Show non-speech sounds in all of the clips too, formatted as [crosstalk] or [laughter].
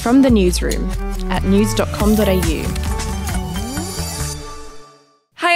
From the newsroom at news.com.au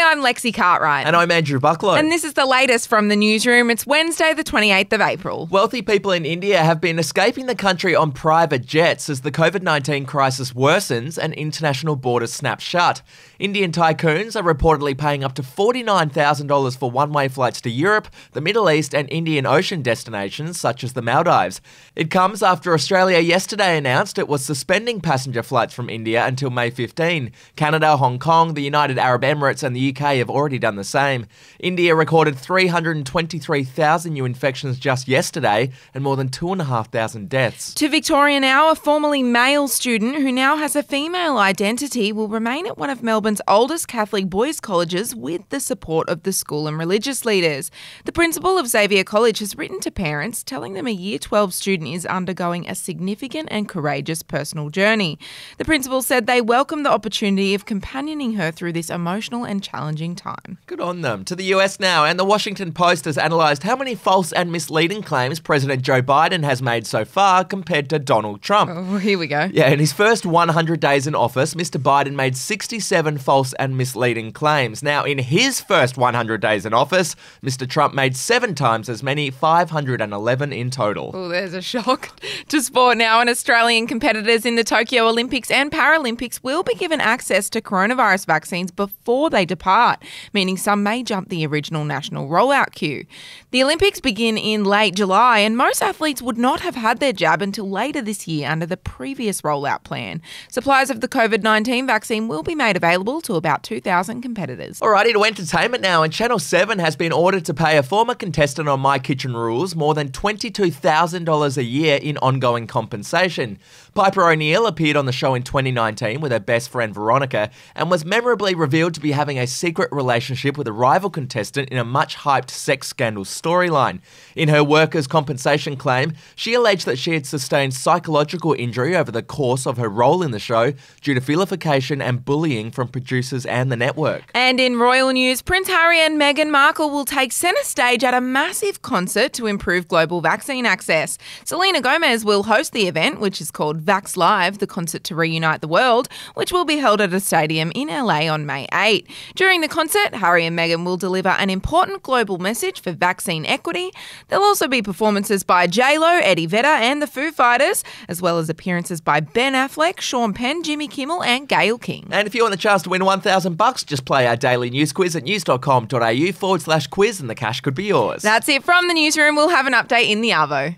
I'm Lexi Cartwright. And I'm Andrew Bucklow. And this is the latest from the newsroom. It's Wednesday, the 28th of April. Wealthy people in India have been escaping the country on private jets as the COVID 19 crisis worsens and international borders snap shut. Indian tycoons are reportedly paying up to $49,000 for one way flights to Europe, the Middle East, and Indian Ocean destinations such as the Maldives. It comes after Australia yesterday announced it was suspending passenger flights from India until May 15. Canada, Hong Kong, the United Arab Emirates, and the UK have already done the same. India recorded 323,000 new infections just yesterday and more than 2,500 deaths. To Victoria now, a formerly male student who now has a female identity will remain at one of Melbourne's oldest Catholic boys' colleges with the support of the school and religious leaders. The principal of Xavier College has written to parents telling them a Year 12 student is undergoing a significant and courageous personal journey. The principal said they welcome the opportunity of companioning her through this emotional and challenging challenging time. Good on them. To the US now, and the Washington Post has analysed how many false and misleading claims President Joe Biden has made so far compared to Donald Trump. Oh, here we go. Yeah, in his first 100 days in office, Mr. Biden made 67 false and misleading claims. Now, in his first 100 days in office, Mr. Trump made seven times as many, 511 in total. Oh, there's a shock [laughs] to sport now, and Australian competitors in the Tokyo Olympics and Paralympics will be given access to coronavirus vaccines before they depart apart, meaning some may jump the original national rollout queue. The Olympics begin in late July, and most athletes would not have had their jab until later this year under the previous rollout plan. Supplies of the COVID 19 vaccine will be made available to about 2,000 competitors. Alrighty, to entertainment now, and Channel 7 has been ordered to pay a former contestant on My Kitchen Rules more than $22,000 a year in ongoing compensation. Piper O'Neill appeared on the show in 2019 with her best friend Veronica and was memorably revealed to be having a secret relationship with a rival contestant in a much hyped sex scandal storyline. In her workers' compensation claim, she alleged that she had sustained psychological injury over the course of her role in the show due to vilification and bullying from producers and the network. And in royal news, Prince Harry and Meghan Markle will take centre stage at a massive concert to improve global vaccine access. Selena Gomez will host the event, which is called Vax Live, the concert to reunite the world, which will be held at a stadium in LA on May 8. During during the concert, Harry and Meghan will deliver an important global message for vaccine equity. There'll also be performances by J-Lo, Eddie Vedder, and the Foo Fighters, as well as appearances by Ben Affleck, Sean Penn, Jimmy Kimmel, and Gail King. And if you want the chance to win 1000 bucks, just play our daily news quiz at news.com.au forward slash quiz, and the cash could be yours. That's it from the newsroom. We'll have an update in the Arvo.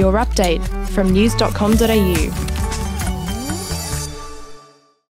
Your update from news.com.au.